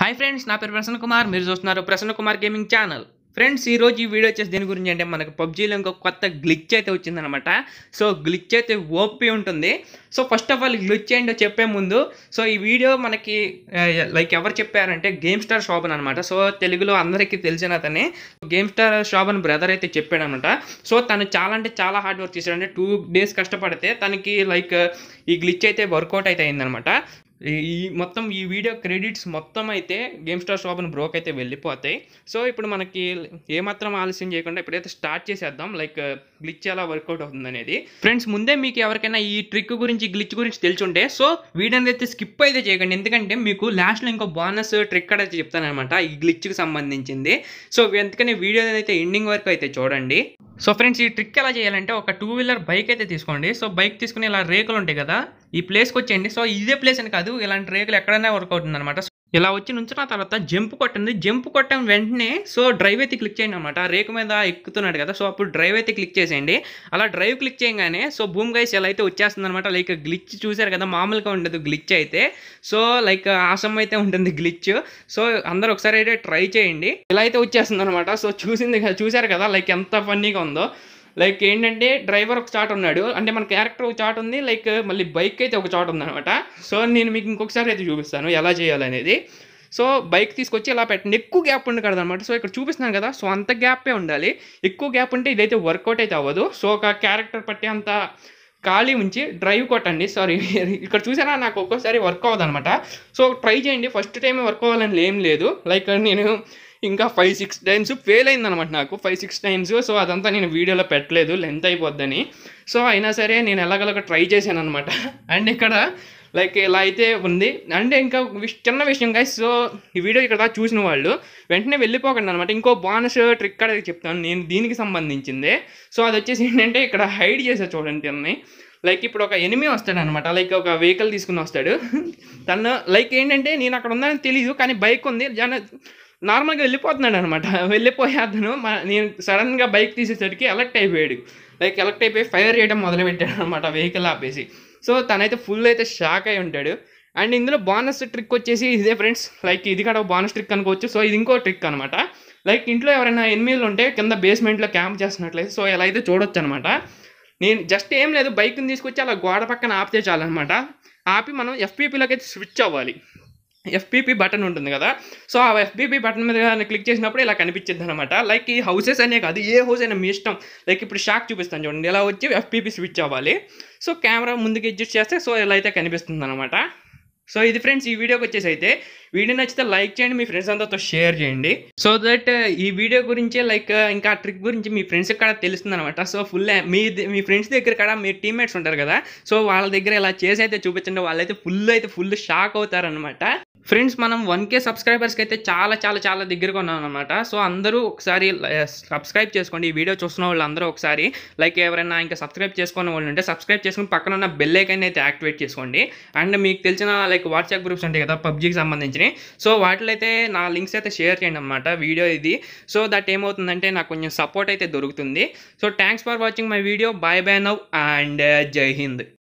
hi friends నా పేరు ప్రసన్న కుమార్ మీరు చూస్తున్నారు Prasanna Kumar gaming channel friends ఈ రోజు ఈ వీడియో వచ్చేసి దీని గురించి అంటే మనకు పబ్జీలో ఇంకో కొత్త గ్లిచ్ అయితే వచ్చిందనమాట సో గ్లిచ్ అయితే ఓపీ ఉంటుంది so first of all glitch ఏంటో చెప్పే ముందు సో ఈ వీడియో మనకి లైక్ ఎవరు చెప్పారంటే గేమ్ స్టార్ శోభన్ అనమాట సో తెలుగులో అందరికీ తెలిసిన అతని గేమ్ స్టార్ శోభన్ బ్రదర్ అయితే చెప్పాడనమాట సో తను చాలా అంటే చాలా హార్డ్ వర్క్ చేశాడు అంటే టూ డేస్ కష్టపడితే తనకి లైక్ ఈ గ్లిచ్ అయితే వర్కౌట్ అయితే అయిందనమాట ఈ మొత్తం ఈ వీడియో క్రెడిట్స్ మొత్తం అయితే గేమ్ స్టార్ శోభన్ బ్రోక్ అయితే వెళ్ళిపోతాయి సో ఇప్పుడు మనకి ఏమాత్రం ఆలస్యం చేయకుండా ఇప్పుడైతే స్టార్ట్ చేసేద్దాం లైక్ గ్లిచ్ ఎలా వర్కౌట్ అవుతుంది అనేది ఫ్రెండ్స్ ముందే మీకు ఎవరికైనా ఈ ట్రిక్ గురించి గ్లిచ్ గురించి తెలిసి సో వీడియోని అయితే స్కిప్ అయితే చేయకండి ఎందుకంటే మీకు లాస్ట్లో ఇంకో బోనస్ ట్రిక్ అయితే చెప్తానమాట ఈ గ్లిచ్కి సంబంధించింది సో ఎందుకని వీడియో అయితే ఎండింగ్ వరకు అయితే చూడండి సో ఫ్రెండ్స్ ఈ ట్రిక్ ఎలా చేయాలంటే ఒక టూ వీలర్ బైక్ అయితే తీసుకోండి సో బైక్ తీసుకుని ఇలా రేకులు ఉంటాయి కదా ఈ ప్లేస్కి వచ్చేయండి సో ఇదే ప్లేస్ అని కాదు ఇలాంటి రేకులు ఎక్కడైనా వర్క్ అవుతుంది అనమాట ఇలా వచ్చి నుంచిన తర్వాత జంప్ కొట్టండి జంప్ కొట్టడం వెంటనే సో డ్రైవ్ అయితే క్లిక్ చేయండి అనమాట రేకు మీద ఎక్కుతున్నాడు కదా సో అప్పుడు డ్రైవ్ అయితే క్లిక్ చేసేయండి అలా డ్రైవ్ క్లిక్ చేయగానే సో భూమి గైస్ ఎలా అయితే వచ్చేస్తుంది అనమాట లైక్ గ్లిచ్ చూసారు కదా మామూలుగా ఉండదు గ్లిచ్ అయితే సో లైక్ ఆసం అయితే ఉంటుంది గ్లిచ్ సో అందరు ఒకసారి అయితే ట్రై చేయండి ఇలా అయితే వచ్చేస్తుంది అనమాట సో చూసింది చూశారు కదా లైక్ ఎంత ఫన్నీగా ఉందో లైక్ ఏంటంటే డ్రైవర్ ఒక చాట్ ఉన్నాడు అంటే మన క్యారెక్టర్ ఒక చాట్ ఉంది లైక్ మళ్ళీ బైక్ అయితే ఒక చాట్ అనమాట సో నేను మీకు ఇంకొకసారి అయితే చూపిస్తాను ఎలా చేయాలనేది సో బైక్ తీసుకొచ్చి ఇలా పెట్టండి ఎక్కువ గ్యాప్ కదా అనమాట సో ఇక్కడ చూపిస్తున్నాను కదా సో అంత గ్యాపే ఉండాలి ఎక్కువ గ్యాప్ ఉంటే ఇదైతే వర్కౌట్ అయితే అవ్వదు సో ఒక క్యారెక్టర్ పట్టే అంత ఖాళీ ఉంచి డ్రైవ్ కొట్టండి సారీ ఇక్కడ చూసారా నాకు ఒక్కోసారి వర్క్ అవ్వదు అనమాట సో ట్రై చేయండి ఫస్ట్ టైం వర్క్ అవ్వాలని ఏం లేదు లైక్ నేను ఇంకా ఫైవ్ సిక్స్ టైమ్స్ ఫెయిల్ అయిందనమాట నాకు ఫైవ్ సిక్స్ టైమ్స్ సో అదంతా నేను వీడియోలో పెట్టలేదు లెంత్ అయిపోద్దని సో అయినా సరే నేను ఎలాగలగ ట్రై చేశాను అనమాట అండ్ ఇక్కడ లైక్ ఇలా అయితే ఉంది అండ్ ఇంకా చిన్న విషయం కాదు సో ఈ వీడియో ఇక్కడ చూసిన వాళ్ళు వెంటనే వెళ్ళిపోకండి అనమాట ఇంకో బోనస్ ట్రిక్ అనేది చెప్తాను నేను దీనికి సంబంధించింది సో అది వచ్చేసి ఏంటంటే ఇక్కడ హైడ్ చేసే చూడండి అన్నీ లైక్ ఇప్పుడు ఒక ఎనిమి వస్తాడు అనమాట లైక్ ఒక వెహికల్ తీసుకుని వస్తాడు తను లైక్ ఏంటంటే నేను అక్కడ ఉన్నానని తెలియదు కానీ బైక్ ఉంది జన నార్మల్గా వెళ్ళిపోతున్నాడు అనమాట వెళ్ళిపోయేతను నేను సడన్గా బైక్ తీసేసరికి ఎలక్ట్ అయిపోయాడు లైక్ ఎలక్ట్ అయిపోయి ఫైర్ చేయడం మొదలుపెట్టాడు అనమాట వెహికల్ ఆపేసి సో తనైతే ఫుల్ అయితే షాక్ అయి ఉంటాడు అండ్ ఇందులో బోనస్ ట్రిక్ వచ్చేసి ఇదే ఫ్రెండ్స్ లైక్ ఇది కూడా బోనస్ ట్రిక్ అనుకోవచ్చు సో ఇది ఇంకో ట్రిక్ అనమాట లైక్ ఇంట్లో ఎవరైనా ఎనిమిదిలు ఉంటే కింద బేస్మెంట్లో క్యాంప్ చేస్తున్నట్లయితే సో ఇలా అయితే చూడొచ్చు అనమాట నేను జస్ట్ ఏం లేదు బైక్ని తీసుకొచ్చి అలా గోడ పక్కన ఆపితే చాలన్నమాట ఆపి మనం ఎఫ్పీపీలోకి అయితే స్విచ్ అవ్వాలి ఎఫ్పిపి బటన్ ఉంటుంది కదా సో ఆ ఎఫ్పిపి బటన్ మీద క్లిక్ చేసినప్పుడు ఇలా కనిపించింది అనమాట లైక్ ఈ హౌసెస్ అనే కాదు ఏ హౌస్ అయినా మీ ఇష్టం లైక్ ఇప్పుడు షాక్ చూపిస్తాను చూడండి ఇలా వచ్చి ఎఫ్పిపి స్విచ్ అవ్వాలి సో కెమెరా ముందుకు అడ్జస్ట్ చేస్తే సో ఇలా అయితే కనిపిస్తుంది అనమాట సో ఇది ఫ్రెండ్స్ ఈ వీడియోకి వచ్చేసి అయితే వీడియో నచ్చితే లైక్ చేయండి మీ ఫ్రెండ్స్ అంతా షేర్ చేయండి సో దట్ ఈ వీడియో గురించి లైక్ ఇంకా ఆ ట్రిక్ గురించి మీ ఫ్రెండ్స్ కూడా తెలుస్తుంది అనమాట సో ఫుల్ మీ మీ ఫ్రెండ్స్ దగ్గర కూడా మీ టీమ్మేట్స్ ఉంటారు కదా సో వాళ్ళ దగ్గర ఇలా చేసి అయితే చూపించండి వాళ్ళైతే ఫుల్ అయితే ఫుల్ షాక్ అవుతారనమాట ఫ్రెండ్స్ మనం వన్ కే సబ్స్క్రైబర్స్కి అయితే చాలా చాలా చాలా దగ్గరగా ఉన్నాం అనమాట సో అందరూ ఒకసారి సబ్స్క్రైబ్ చేసుకోండి ఈ వీడియో చూస్తున్న వాళ్ళందరూ ఒకసారి లైక్ ఎవరైనా ఇంకా సబ్స్క్రైబ్ చేసుకున్న వాళ్ళు ఉంటే సబ్స్క్రైబ్ చేసుకుని పక్కన ఉన్న బెల్ అయితే యాక్టివేట్ చేసుకోండి అండ్ మీకు తెలిసిన లైక్ వాట్సాప్ గ్రూప్స్ ఉంటాయి కదా పబ్జీకి సంబంధించినవి సో వాటిలో అయితే నా లింక్స్ అయితే షేర్ చేయండి అనమాట వీడియో ఇది సో దట్ ఏమవుతుందంటే నాకు కొంచెం సపోర్ట్ అయితే దొరుకుతుంది so thanks for watching my video bye bye now and Jai Hind